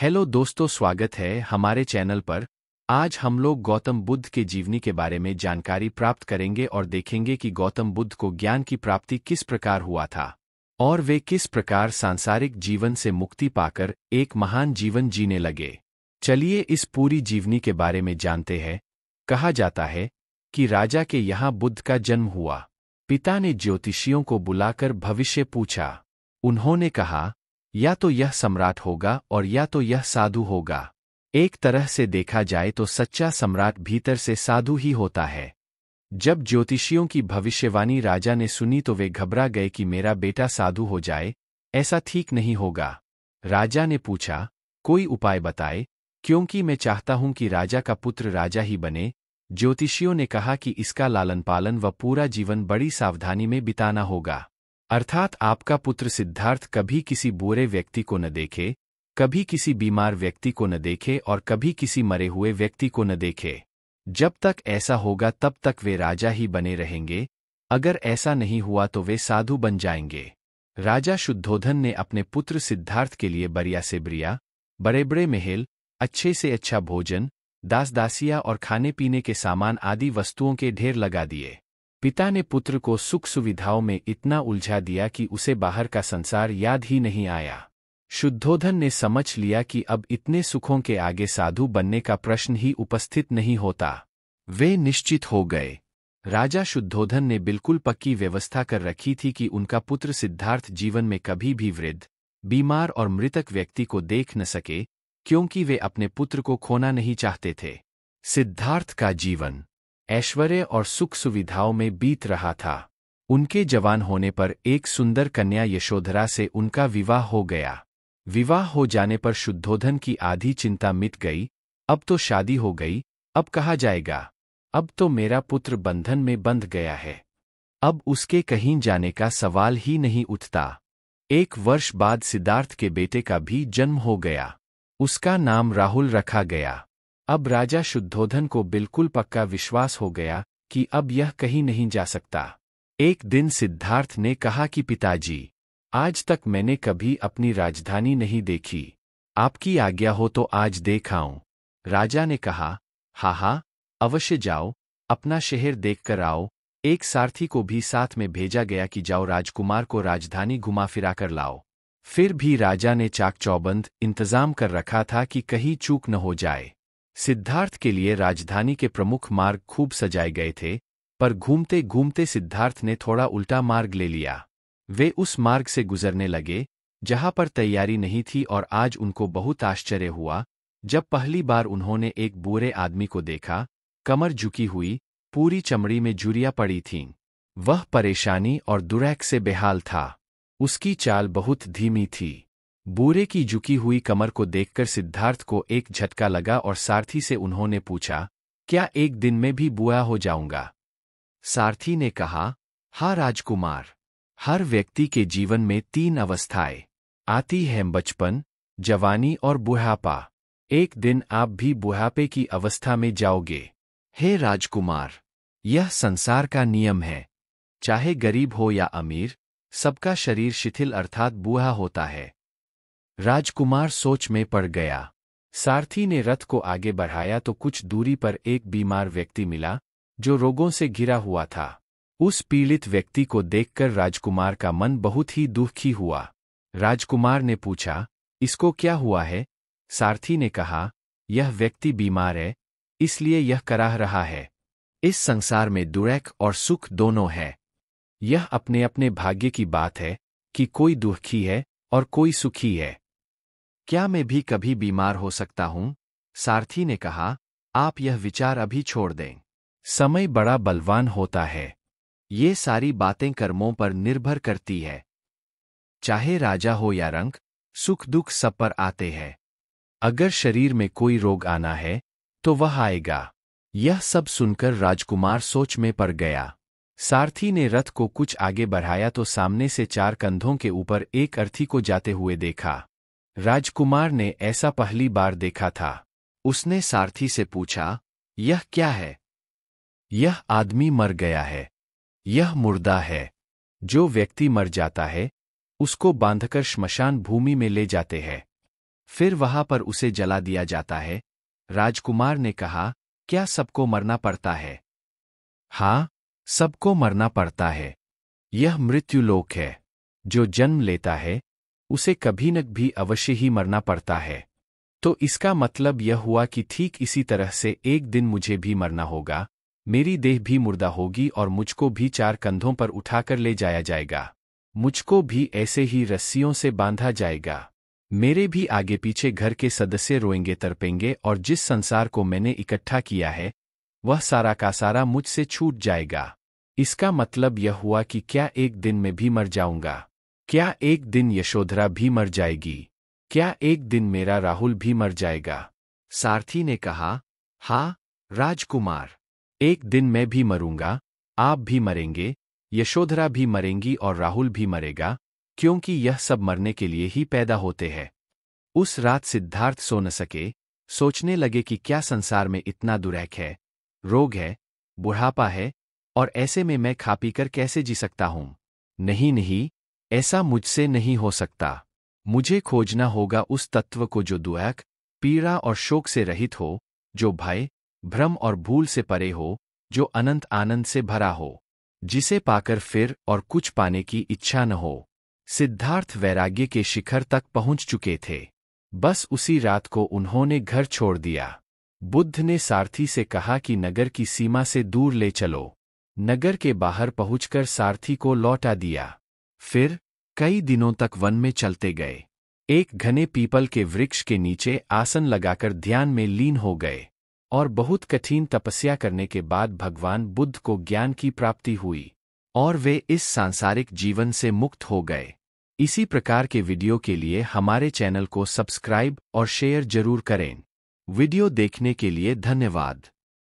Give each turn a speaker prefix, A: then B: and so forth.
A: hello दोस्तों स्वागत है हमारे चैनल पर आज हम लोग गौतम बुद्ध के जीवनी के बारे में जानकारी प्राप्त करेंगे और देखेंगे कि गौतम बुद्ध को ज्ञान की प्राप्ति किस प्रकार हुआ था और वे किस प्रकार सांसारिक जीवन से मुक्ति पाकर एक महान जीवन जीने लगे चलिए इस पूरी जीवनी के बारे में जानते हैं कहा जाता है कि राजा के यहाँ बुद्ध का जन्म हुआ पिता ने ज्योतिषियों को बुलाकर भविष्य पूछा उन्होंने कहा या तो यह सम्राट होगा और या तो यह साधु होगा एक तरह से देखा जाए तो सच्चा सम्राट भीतर से साधु ही होता है जब ज्योतिषियों की भविष्यवाणी राजा ने सुनी तो वे घबरा गए कि मेरा बेटा साधु हो जाए ऐसा ठीक नहीं होगा राजा ने पूछा कोई उपाय बताए क्योंकि मैं चाहता हूं कि राजा का पुत्र राजा ही बने ज्योतिषियों ने कहा कि इसका लालन पालन व पूरा जीवन बड़ी सावधानी में बिताना होगा अर्थात आपका पुत्र सिद्धार्थ कभी किसी बुरे व्यक्ति को न देखे कभी किसी बीमार व्यक्ति को न देखे और कभी किसी मरे हुए व्यक्ति को न देखे जब तक ऐसा होगा तब तक वे राजा ही बने रहेंगे अगर ऐसा नहीं हुआ तो वे साधु बन जाएंगे राजा शुद्धोधन ने अपने पुत्र सिद्धार्थ के लिए बरिया से बरिया बड़े बड़े महल अच्छे से अच्छा भोजन दास दासिया और खाने पीने के सामान आदि वस्तुओं के ढेर लगा दिए पिता ने पुत्र को सुख सुविधाओं में इतना उलझा दिया कि उसे बाहर का संसार याद ही नहीं आया शुद्धोधन ने समझ लिया कि अब इतने सुखों के आगे साधु बनने का प्रश्न ही उपस्थित नहीं होता वे निश्चित हो गए राजा शुद्धोधन ने बिल्कुल पक्की व्यवस्था कर रखी थी कि उनका पुत्र सिद्धार्थ जीवन में कभी भी वृद्ध बीमार और मृतक व्यक्ति को देख न सके क्योंकि वे अपने पुत्र को खोना नहीं चाहते थे सिद्धार्थ का जीवन ऐश्वर्य और सुख सुविधाओं में बीत रहा था उनके जवान होने पर एक सुंदर कन्या यशोधरा से उनका विवाह हो गया विवाह हो जाने पर शुद्धोधन की आधी चिंता मिट गई अब तो शादी हो गई अब कहा जाएगा अब तो मेरा पुत्र बंधन में बंध गया है अब उसके कहीं जाने का सवाल ही नहीं उठता एक वर्ष बाद सिद्धार्थ के बेटे का भी जन्म हो गया उसका नाम राहुल रखा गया अब राजा शुद्धोधन को बिल्कुल पक्का विश्वास हो गया कि अब यह कहीं नहीं जा सकता एक दिन सिद्धार्थ ने कहा कि पिताजी आज तक मैंने कभी अपनी राजधानी नहीं देखी आपकी आज्ञा हो तो आज देख आऊं राजा ने कहा हा हा अवश्य जाओ अपना शहर देखकर आओ एक सारथी को भी साथ में भेजा गया कि जाओ राजकुमार को राजधानी घुमा फिरा कर लाओ फिर भी राजा ने चाक चौबंद इंतजाम कर रखा था कि कहीं चूक न हो जाए सिद्धार्थ के लिए राजधानी के प्रमुख मार्ग खूब सजाए गए थे पर घूमते घूमते सिद्धार्थ ने थोड़ा उल्टा मार्ग ले लिया वे उस मार्ग से गुजरने लगे जहां पर तैयारी नहीं थी और आज उनको बहुत आश्चर्य हुआ जब पहली बार उन्होंने एक बूरे आदमी को देखा कमर झुकी हुई पूरी चमड़ी में जुरिया पड़ी थीं वह परेशानी और दुरैक से बेहाल था उसकी चाल बहुत धीमी थी बूरे की झुकी हुई कमर को देखकर सिद्धार्थ को एक झटका लगा और सारथी से उन्होंने पूछा क्या एक दिन में भी बुआ हो जाऊंगा सारथी ने कहा हा राजकुमार हर व्यक्ति के जीवन में तीन अवस्थाएं आती हैं बचपन जवानी और बुढ़ापा एक दिन आप भी बुढ़ापे की अवस्था में जाओगे हे राजकुमार यह संसार का नियम है चाहे गरीब हो या अमीर सबका शरीर शिथिल अर्थात बूढ़ा होता है राजकुमार सोच में पड़ गया सारथी ने रथ को आगे बढ़ाया तो कुछ दूरी पर एक बीमार व्यक्ति मिला जो रोगों से घिरा हुआ था उस पीड़ित व्यक्ति को देखकर राजकुमार का मन बहुत ही दुखी हुआ राजकुमार ने पूछा इसको क्या हुआ है सारथी ने कहा यह व्यक्ति बीमार है इसलिए यह कराह रहा है इस संसार में दुरैक और सुख दोनों है यह अपने अपने भाग्य की बात है कि कोई दुखी है और कोई सुखी है क्या मैं भी कभी बीमार हो सकता हूं सारथी ने कहा आप यह विचार अभी छोड़ दें समय बड़ा बलवान होता है ये सारी बातें कर्मों पर निर्भर करती है चाहे राजा हो या रंग सुख दुख सब पर आते हैं अगर शरीर में कोई रोग आना है तो वह आएगा यह सब सुनकर राजकुमार सोच में पड़ गया सारथी ने रथ को कुछ आगे बढ़ाया तो सामने से चार कंधों के ऊपर एक अर्थी को जाते हुए देखा राजकुमार ने ऐसा पहली बार देखा था उसने सारथी से पूछा यह क्या है यह आदमी मर गया है यह मुर्दा है जो व्यक्ति मर जाता है उसको बांधकर श्मशान भूमि में ले जाते हैं फिर वहां पर उसे जला दिया जाता है राजकुमार ने कहा क्या सबको मरना पड़ता है हाँ सबको मरना पड़ता है यह मृत्युलोक है जो जन्म लेता है उसे कभी न भी अवश्य ही मरना पड़ता है तो इसका मतलब यह हुआ कि ठीक इसी तरह से एक दिन मुझे भी मरना होगा मेरी देह भी मुर्दा होगी और मुझको भी चार कंधों पर उठाकर ले जाया जाएगा मुझको भी ऐसे ही रस्सियों से बांधा जाएगा मेरे भी आगे पीछे घर के सदस्य रोएंगे तरपेंगे और जिस संसार को मैंने इकट्ठा किया है वह सारा का सारा मुझसे छूट जाएगा इसका मतलब यह हुआ कि क्या एक दिन में भी मर जाऊंगा क्या एक दिन यशोधरा भी मर जाएगी क्या एक दिन मेरा राहुल भी मर जाएगा सारथी ने कहा हाँ राजकुमार एक दिन मैं भी मरूंगा आप भी मरेंगे यशोधरा भी मरेंगी और राहुल भी मरेगा क्योंकि यह सब मरने के लिए ही पैदा होते हैं उस रात सिद्धार्थ सो न सके सोचने लगे कि क्या संसार में इतना दुरैक है रोग है बुढ़ापा है और ऐसे में मैं खा पी कर कैसे जी सकता हूं नहीं नहीं ऐसा मुझसे नहीं हो सकता मुझे खोजना होगा उस तत्व को जो दुआक पीड़ा और शोक से रहित हो जो भय भ्रम और भूल से परे हो जो अनंत आनंद से भरा हो जिसे पाकर फिर और कुछ पाने की इच्छा न हो सिद्धार्थ वैराग्य के शिखर तक पहुंच चुके थे बस उसी रात को उन्होंने घर छोड़ दिया बुद्ध ने सारथी से कहा कि नगर की सीमा से दूर ले चलो नगर के बाहर पहुंचकर सारथी को लौटा दिया फिर कई दिनों तक वन में चलते गए एक घने पीपल के वृक्ष के नीचे आसन लगाकर ध्यान में लीन हो गए और बहुत कठिन तपस्या करने के बाद भगवान बुद्ध को ज्ञान की प्राप्ति हुई और वे इस सांसारिक जीवन से मुक्त हो गए इसी प्रकार के वीडियो के लिए हमारे चैनल को सब्सक्राइब और शेयर जरूर करें वीडियो देखने के लिए धन्यवाद